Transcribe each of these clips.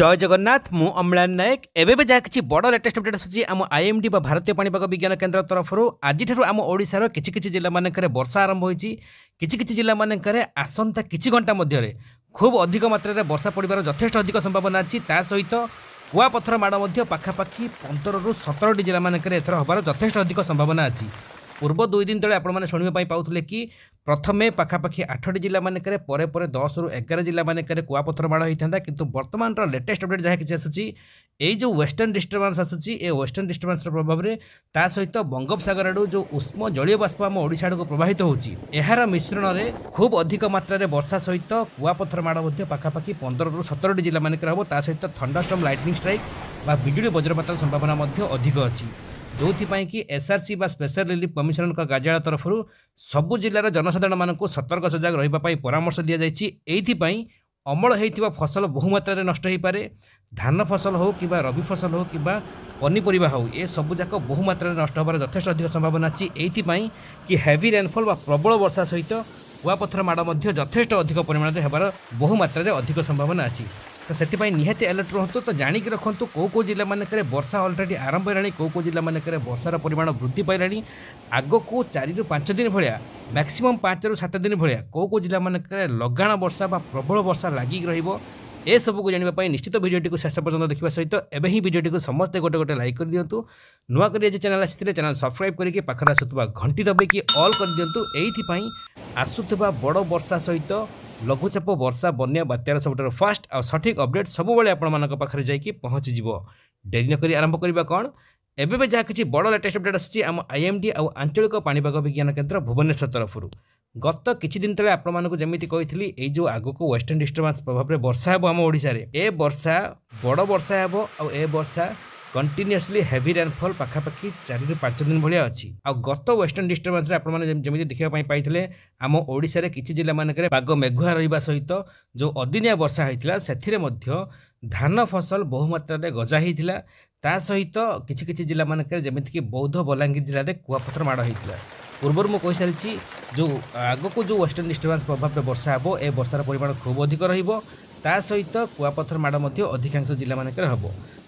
জয় জগন্নাথ মু অম্লান নায়ক এবে যা কিছু বড় লেটেস্ট অপডেট আসুচি আম আইএমডি বা ভারতীয় পাণিপাগ বিজ্ঞান কেন্দ্র তরফর আজিঠার আম ওড়শার কিছু কিছু জেলা মানকরে বর্ষা আরম্ভ হয়েছি কিছু কিছু জেলা মানকরে আসন্তা কিছু ঘণ্টা মধ্যে খুব অধিক মাত্রায় বর্ষা পড়িবার যথেষ্ট অধিক সম্ভাবনা আছে তা সহিত কুয়াপথর মাড় মধ্য পাখাপাখি পনেরু সতরটি জেলা মানকরে এথর হবার যথেষ্ট অধিক সম্ভাবনা আছে পূর্ব দুই দিন তলে আপনার শুণবা পাওলে কি ପ୍ରଥମେ ପାଖାପାଖି ଆଠଟି ଜିଲ୍ଲାମାନଙ୍କରେ ପରେ ପରେ ଦଶରୁ ଏଗାର ଜିଲ୍ଲାମାନଙ୍କରେ କୁଆପଥର ମାଡ଼ ହୋଇଥାନ୍ତା କିନ୍ତୁ ବର୍ତ୍ତମାନର ଲେଟେଷ୍ଟ ଅପଡେଟ୍ ଯାହା କିଛି ଆସୁଛି ଏଇ ଯେଉଁ ୱେଷ୍ଟର୍ଣ୍ଣ ଡିଷ୍ଟର୍ବାନ୍ସ ଆସୁଛି ଏ ୱେଷ୍ଟର୍ଣ୍ଣ ଡିଷ୍ଟର୍ବାନ୍ସର ପ୍ରଭାବରେ ତା ସହିତ ବଙ୍ଗୋପସାଗରଠୁ ଯେଉଁ ଉଷ୍ମ ଜଳୀୟ ବାଷ୍ପ ଆମ ଓଡ଼ିଶା ଆଡ଼କୁ ପ୍ରବାହିତ ହେଉଛି ଏହାର ମିଶ୍ରଣରେ ଖୁବ୍ ଅଧିକ ମାତ୍ରାରେ ବର୍ଷା ସହିତ କୁଆପଥର ମାଡ଼ ମଧ୍ୟ ପାଖାପାଖି ପନ୍ଦରରୁ ସତରଟି ଜିଲ୍ଲାମାନଙ୍କରେ ହେବ ତା ସହିତ ଥଣ୍ଡାଷ୍ଟମ୍ ଲାଇଟିନିଂ ଷ୍ଟ୍ରାଇକ୍ ବା ବିଜୁଳି ବଜ୍ରପାତର ସମ୍ଭାବନା ମଧ୍ୟ ଅଧିକ ଅଛି ଯେଉଁଥିପାଇଁ କି ଏସ୍ଆର୍ସି ବା ସ୍ପେଶାଲ ରିଲିଫ୍ କମିଶନରଙ୍କ କାର୍ଯ୍ୟାଳୟ ତରଫରୁ ସବୁ ଜିଲ୍ଲାର ଜନସାଧାରଣମାନଙ୍କୁ ସତର୍କ ସଜାଗ ରହିବା ପାଇଁ ପରାମର୍ଶ ଦିଆଯାଇଛି ଏଇଥିପାଇଁ ଅମଳ ହୋଇଥିବା ଫସଲ ବହୁମାତ୍ରାରେ ନଷ୍ଟ ହୋଇପାରେ ଧାନ ଫସଲ ହେଉ କିମ୍ବା ରବି ଫସଲ ହେଉ କିମ୍ବା ପନିପରିବା ହେଉ ଏସବୁ ଯାକ ବହୁମାତ୍ରାରେ ନଷ୍ଟ ହେବାର ଯଥେଷ୍ଟ ଅଧିକ ସମ୍ଭାବନା ଅଛି ଏଇଥିପାଇଁ କି ହେଭି ରେନ୍ଫଲ୍ ବା ପ୍ରବଳ ବର୍ଷା ସହିତ କୁଆପଥର ମାଡ଼ ମଧ୍ୟ ଯଥେଷ୍ଟ ଅଧିକ ପରିମାଣରେ ହେବାର ବହୁମାତ୍ରାରେ ଅଧିକ ସମ୍ଭାବନା ଅଛି ତ ସେଥିପାଇଁ ନିହାତି ଆଲର୍ଟ ରୁହନ୍ତୁ ତ ଜାଣିକି ରଖନ୍ତୁ କେଉଁ କେଉଁ ଜିଲ୍ଲାମାନଙ୍କରେ ବର୍ଷା ଅଲରେଡ଼ି ଆରମ୍ଭ ହେଲାଣି କେଉଁ କେଉଁ ଜିଲ୍ଲାମାନଙ୍କରେ ବର୍ଷାର ପରିମାଣ ବୃଦ୍ଧି ପାଇଲାଣି ଆଗକୁ ଚାରିରୁ ପାଞ୍ଚ ଦିନ ଭଳିଆ ମ୍ୟାକ୍ସିମମ୍ ପାଞ୍ଚରୁ ସାତ ଦିନ ଭଳିଆ କେଉଁ କେଉଁ ଜିଲ୍ଲାମାନଙ୍କରେ ଲଗାଣ ବର୍ଷା ବା ପ୍ରବଳ ବର୍ଷା ଲାଗିକି ରହିବ ଏସବୁକୁ ଜାଣିବା ପାଇଁ ନିଶ୍ଚିତ ଭିଡ଼ିଓଟିକୁ ଶେଷ ପର୍ଯ୍ୟନ୍ତ ଦେଖିବା ସହିତ ଏବେ ହିଁ ଭିଡ଼ିଓଟିକୁ ସମସ୍ତେ ଗୋଟେ ଗୋଟେ ଲାଇକ୍ କରିଦିଅନ୍ତୁ ନୂଆକରି ଆଜି ଚ୍ୟାନେଲ୍ ଆସିଥିଲେ ଚ୍ୟାନେଲ୍ ସବସ୍କ୍ରାଇବ୍ କରିକି ପାଖରେ ଆସୁଥିବା ଘଣ୍ଟି ଦବେଇକି ଅଲ୍ କରିଦିଅନ୍ତୁ ଏଇଥିପାଇଁ ଆସୁଥିବା ବଡ଼ ବର୍ଷା ସହିତ লগকু চম্পা বর্ষা বন্নিয়া বাত্যারা সবটোৰ ফাস্ট আৰু সঠিক আপডেট সববালে আপোন মানক পাখৰৈ যায়কি পহচি জিবো দেরি নকৰি আৰম্ভ কৰিব কোন এবে বে যা কিছি বড লটেষ্ট আপডেট আছে আমি আইএমডি আৰু আঞ্চলিক পানী ভাগ বিজ্ঞান কেন্দ্ৰ ভুবনেশ্বৰৰ গত্ব কিছি দিন তলে আপোন মানক যেমিত কৈছিলি এই জো আগোক ওয়েষ্টেন ডিসৰ্বেন্স প্ৰভাৱৰে বৰষা হবো আমে ওড়িশাৰে এ বৰষা বড বৰষা হবো আৰু এ বৰষা କଣ୍ଟିନ୍ୟୁଅସ୍ଲି ହେଭି ରେନ୍ଫଲ୍ ପାଖାପାଖି ଚାରିରୁ ପାଞ୍ଚ ଦିନ ଭଳିଆ ଅଛି ଆଉ ଗତ ୱେଷ୍ଟର୍ଣ୍ଣ ଡିଷ୍ଟର୍ବାନ୍ସରେ ଆପଣମାନେ ଯେମିତି ଦେଖିବା ପାଇଁ ପାଇଥିଲେ ଆମ ଓଡ଼ିଶାରେ କିଛି ଜିଲ୍ଲାମାନଙ୍କରେ ପାଗ ମେଘୁଆ ରହିବା ସହିତ ଯେଉଁ ଅଦିନିଆ ବର୍ଷା ହୋଇଥିଲା ସେଥିରେ ମଧ୍ୟ ଧାନ ଫସଲ ବହୁ ମାତ୍ରାରେ ଗଜା ହୋଇଥିଲା ତା ସହିତ କିଛି କିଛି ଜିଲ୍ଲାମାନଙ୍କରେ ଯେମିତିକି ବୌଦ୍ଧ ବଲାଙ୍ଗୀର ଜିଲ୍ଲାରେ କୁଆପଥର ମାଡ଼ ହୋଇଥିଲା ପୂର୍ବରୁ ମୁଁ କହିସାରିଛି ଯେଉଁ ଆଗକୁ ଯେଉଁ ୱେଷ୍ଟର୍ଣ୍ଣ ଡିଷ୍ଟର୍ବାନ୍ସ ପ୍ରଭାବରେ ବର୍ଷା ହେବ ଏ ବର୍ଷାର ପରିମାଣ ଖୁବ୍ ଅଧିକ ରହିବ ତା ସହିତ କୁଆପଥର ମାଡ଼ ମଧ୍ୟ ଅଧିକାଂଶ ଜିଲ୍ଲାମାନଙ୍କରେ ହେବ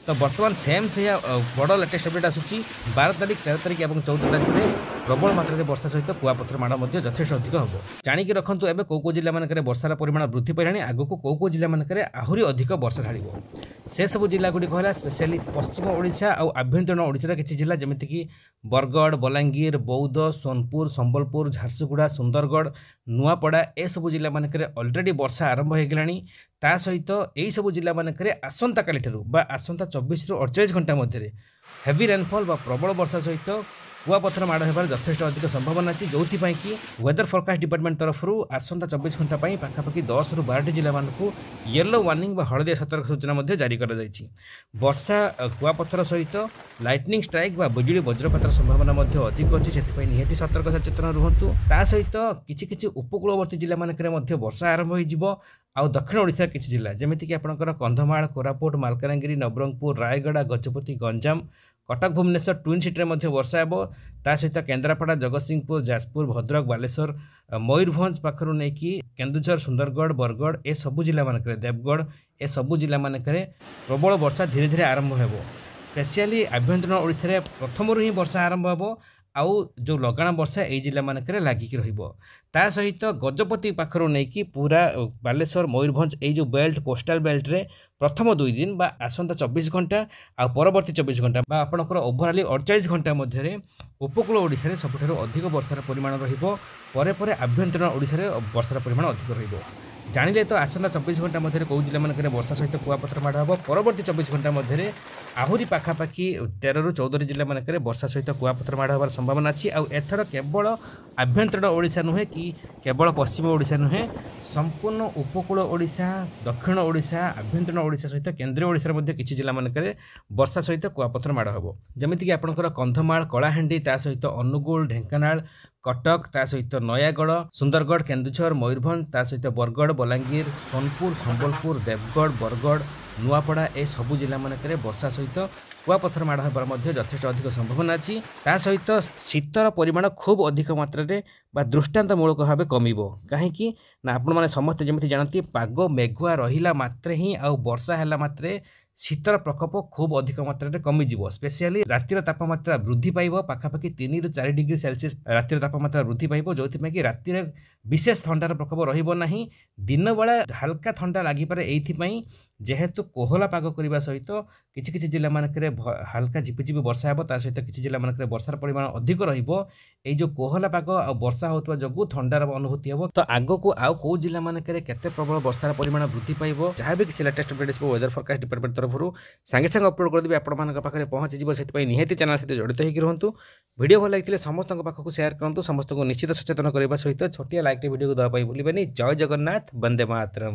ତ ବର୍ତ୍ତମାନ ସେମ୍ ସେଇଆ ବଡ଼ ଲାଟେଷ୍ଟ ଅପଡ଼େଟ୍ ଆସୁଛି ବାର ତାରିଖ ତେର ତାରିଖ ଏବଂ ଚଉଦ ତାରିଖରେ প্রবল মাত্রায় বর্ষা সহ কুয়াপথর মাড় যথেষ্ট অধিক হব জাণিকি রাখতু এবে কেউ কেউ জেলা মানকরে বর্ষার পরিমাণ বৃদ্ধি পাইলে আগুকু কেউ কেউ জেলা মানকরে আহরি অধিক বর্ষা ঢাড়ব সেসব জেলাগুড়ি হল স্পেশালি পশ্চিম ওড়শা আউ আভ্যন্তরীণ ওড়শার কিছু জেলা যেমিকি বরগড় বলাঙ্গীর বৌদ্ধ সোনপুর সম্বলপুর ঝারসুগুড়া সুন্দরগড় ନୂଆପଡ଼ା ଏସବୁ ଜିଲ୍ଲାମାନଙ୍କରେ ଅଲରେଡ଼ି ବର୍ଷା ଆରମ୍ଭ ହୋଇଗଲାଣି ତା ସହିତ ଏହିସବୁ ଜିଲ୍ଲାମାନଙ୍କରେ ଆସନ୍ତାକାଲିଠାରୁ ବା ଆସନ୍ତା ଚବିଶରୁ ଅଡ଼ଚାଳିଶ ଘଣ୍ଟା ମଧ୍ୟରେ ହେଭି ରେନ୍ଫଲ୍ ବା ପ୍ରବଳ ବର୍ଷା ସହିତ कुवापथर माड हेर्थे अधिक सम्भावना अहिले जो कि वेदर फोरकास्ट फरकास्ट डिपारमेन्ट तरफुर्सन् चौबिस घन्टापू पाखापा दस रुटी जिल्ला येल्लो वार्निङ हलदिया सतर्क सूचना जारी वर्षा कुवापथर सहित लाइटनिंग स्ट्राइक वा बिजुली बज्रपतर सम्भावना निहति सतर्क सचेतन सचेतनासहित उपकूलवर्ती जिल्ला मर्षा आरम्भ आउँ दक्षिणओडा जिल्ला जिम्तिक कंधमाल कोरापुट मालकानगिरी नवरङपुर रायगडा गजपति गंजाम କଟକ ଭୁବନେଶ୍ୱର ଟ୍ୱିନ୍ ସିଟିରେ ମଧ୍ୟ ବର୍ଷା ହେବ ତା ସହିତ କେନ୍ଦ୍ରାପଡ଼ା ଜଗତସିଂହପୁର ଯାଜପୁର ଭଦ୍ରକ ବାଲେଶ୍ୱର ମୟୂରଭଞ୍ଜ ପାଖରୁ ନେଇକି କେନ୍ଦୁଝର ସୁନ୍ଦରଗଡ଼ ବରଗଡ଼ ଏସବୁ ଜିଲ୍ଲାମାନଙ୍କରେ ଦେବଗଡ଼ ଏସବୁ ଜିଲ୍ଲାମାନଙ୍କରେ ପ୍ରବଳ ବର୍ଷା ଧୀରେ ଧୀରେ ଆରମ୍ଭ ହେବ ସ୍ପେସିଆଲି ଆଭ୍ୟନ୍ତରୀଣ ଓଡ଼ିଶାରେ ପ୍ରଥମରୁ ହିଁ ବର୍ଷା ଆରମ୍ଭ ହେବ ଆଉ ଯେଉଁ ଲଗାଣ ବର୍ଷା ଏଇ ଜିଲ୍ଲାମାନଙ୍କରେ ଲାଗିକି ରହିବ ତା ସହିତ ଗଜପତି ପାଖରୁ ନେଇକି ପୁରା ବାଲେଶ୍ୱର ମୟୂରଭଞ୍ଜ ଏଇ ଯେଉଁ ବେଲ୍ଟ କୋଷ୍ଟାଲ ବେଲ୍ଟରେ ପ୍ରଥମ ଦୁଇ ଦିନ ବା ଆସନ୍ତା ଚବିଶ ଘଣ୍ଟା ଆଉ ପରବର୍ତ୍ତୀ ଚବିଶ ଘଣ୍ଟା ବା ଆପଣଙ୍କର ଓଭରାଲି ଅଡ଼ଚାଳିଶ ଘଣ୍ଟା ମଧ୍ୟରେ ଉପକୂଳ ଓଡ଼ିଶାରେ ସବୁଠାରୁ ଅଧିକ ବର୍ଷାର ପରିମାଣ ରହିବ ପରେ ପରେ ଆଭ୍ୟନ୍ତରୀଣ ଓଡ଼ିଶାରେ ବର୍ଷାର ପରିମାଣ ଅଧିକ ରହିବ ଜାଣିଲେ ତ ଆସନ୍ତା ଚବିଶ ଘଣ୍ଟା ମଧ୍ୟରେ କେଉଁ ଜିଲ୍ଲାମାନଙ୍କରେ ବର୍ଷା ସହିତ କୁଆପଥର ମାଡ଼ ହେବ ପରବର୍ତ୍ତୀ ଚବିଶ ଘଣ୍ଟା ମଧ୍ୟରେ ଆହୁରି ପାଖାପାଖି ତେରରୁ ଚଉଦଟି ଜିଲ୍ଲାମାନଙ୍କରେ ବର୍ଷା ସହିତ କୁଆପଥର ମାଡ଼ ହେବାର ସମ୍ଭାବନା ଅଛି ଆଉ ଏଥର କେବଳ ଆଭ୍ୟନ୍ତରୀଣ ଓଡ଼ିଶା ନୁହେଁ କି କେବଳ ପଶ୍ଚିମ ଓଡ଼ିଶା ନୁହେଁ ସମ୍ପୂର୍ଣ୍ଣ ଉପକୂଳ ଓଡ଼ିଶା ଦକ୍ଷିଣ ଓଡ଼ିଶା ଆଭ୍ୟନ୍ତରୀଣ ଓଡ଼ିଶା ସହିତ କେନ୍ଦ୍ରୀୟ ଓଡ଼ିଶାରେ ମଧ୍ୟ କିଛି ଜିଲ୍ଲାମାନଙ୍କରେ ବର୍ଷା ସହିତ କୁଆପଥର ମାଡ଼ ହେବ ଯେମିତିକି ଆପଣଙ୍କର କନ୍ଧମାଳ କଳାହାଣ୍ଡି ତା ସହିତ ଅନୁଗୁଳ ଢେଙ୍କାନାଳ କଟକ ତା ସହିତ ନୟାଗଡ଼ ସୁନ୍ଦରଗଡ଼ କେନ୍ଦୁଝର ମୟୂରଭଞ୍ଜ ତା ସହିତ ବରଗଡ଼ ବଲାଙ୍ଗୀର ସୋନପୁର ସମ୍ବଲପୁର ଦେବଗଡ଼ ବରଗଡ଼ ନୂଆପଡ଼ା ଏ ସବୁ ଜିଲ୍ଲାମାନଙ୍କରେ ବର୍ଷା ସହିତ କୁଆପଥର ମାଡ଼ ହେବାର ମଧ୍ୟ ଯଥେଷ୍ଟ ଅଧିକ ସମ୍ଭାବନା ଅଛି ତା ସହିତ ଶୀତର ପରିମାଣ ଖୁବ୍ ଅଧିକ ମାତ୍ରାରେ ବା ଦୃଷ୍ଟାନ୍ତମୂଳକ ଭାବେ କମିବ କାହିଁକି ନା ଆପଣମାନେ ସମସ୍ତେ ଯେମିତି ଜାଣନ୍ତି ପାଗ ମେଘୁଆ ରହିଲା ମାତ୍ରେ ହିଁ ଆଉ ବର୍ଷା ହେଲା ମାତ୍ରେ ଶୀତର ପ୍ରକୋପ ଖୁବ୍ ଅଧିକ ମାତ୍ରାରେ କମିଯିବ ସ୍ପେସିଆଲି ରାତିର ତାପମାତ୍ରା ବୃଦ୍ଧି ପାଇବ ପାଖାପାଖି ତିନିରୁ ଚାରି ଡିଗ୍ରୀ ସେଲସିୟସ୍ ରାତିର ତାପମାତ୍ରା ବୃଦ୍ଧି ପାଇବ ଯେଉଁଥିପାଇଁ କି ରାତିରେ ବିଶେଷ ଥଣ୍ଡାର ପ୍ରକୋପ ରହିବ ନାହିଁ ଦିନବେଳା ହାଲକା ଥଣ୍ଡା ଲାଗିପାରେ ଏଇଥିପାଇଁ ଯେହେତୁ କୋହଲା ପାଗ କରିବା ସହିତ କିଛି କିଛି ଜିଲ୍ଲାମାନଙ୍କରେ ହାଲକା ଝିପିଝିପି ବର୍ଷା ହେବ ତା ସହିତ କିଛି ଜିଲ୍ଲାମାନଙ୍କରେ ବର୍ଷାର ପରିମାଣ ଅଧିକ ରହିବ ଏଇ ଯେଉଁ କୋହଲା ପାଗ ଆଉ ବର୍ଷା ହେଉଥିବା ଯୋଗୁଁ ଥଣ୍ଡାର ଅନୁଭୂତି ହେବ ତ ଆଗକୁ ଆଉ କେଉଁ ଜିଲ୍ଲାମାନଙ୍କରେ କେତେ ପ୍ରବଳ ବର୍ଷାର ପରିମାଣ ବୃଦ୍ଧି ପାଇବ ଯାହା ବି କିଛି latest update weather forecast department তরফর সাগে সাগে অপলোড করে দেবে আপনার পাখে পৌঁছিযোগ সেই নিহতি চ্যানেল সহ জড়িত হয়ে রুহতু ভিডিও ভাল লাগি সমস্ত পাখক সেয়ার করতু সমস্ত নিশ্চিত সচেতন করা সহ ছোটিয়া লাইকটি ভিডিওকে দেওয়া ভুলবেনি জয় জগন্নাথ বন্দে মাতরম